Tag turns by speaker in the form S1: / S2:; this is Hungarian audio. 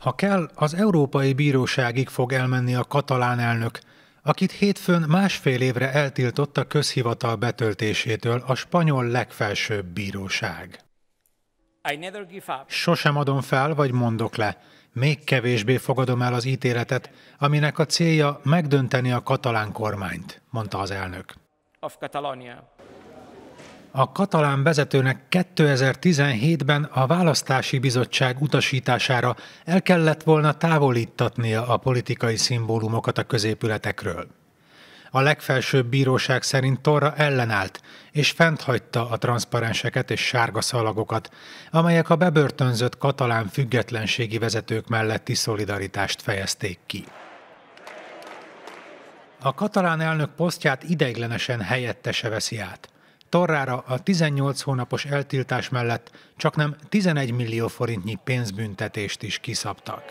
S1: Ha kell, az Európai Bíróságig fog elmenni a katalán elnök, akit hétfőn másfél évre eltiltott a közhivatal betöltésétől a spanyol legfelsőbb bíróság. Sosem adom fel, vagy mondok le. Még kevésbé fogadom el az ítéletet, aminek a célja megdönteni a katalán kormányt, mondta az elnök. A katalán vezetőnek 2017-ben a választási bizottság utasítására el kellett volna távolítatnia a politikai szimbólumokat a középületekről. A legfelsőbb bíróság szerint Torra ellenállt, és fenthagyta a transzparenseket és sárga szalagokat, amelyek a bebörtönzött katalán függetlenségi vezetők melletti szolidaritást fejezték ki. A katalán elnök posztját ideiglenesen helyettese veszi át. Tarrára a 18 hónapos eltiltás mellett csaknem 11 millió forintnyi pénzbüntetést is kiszabtak.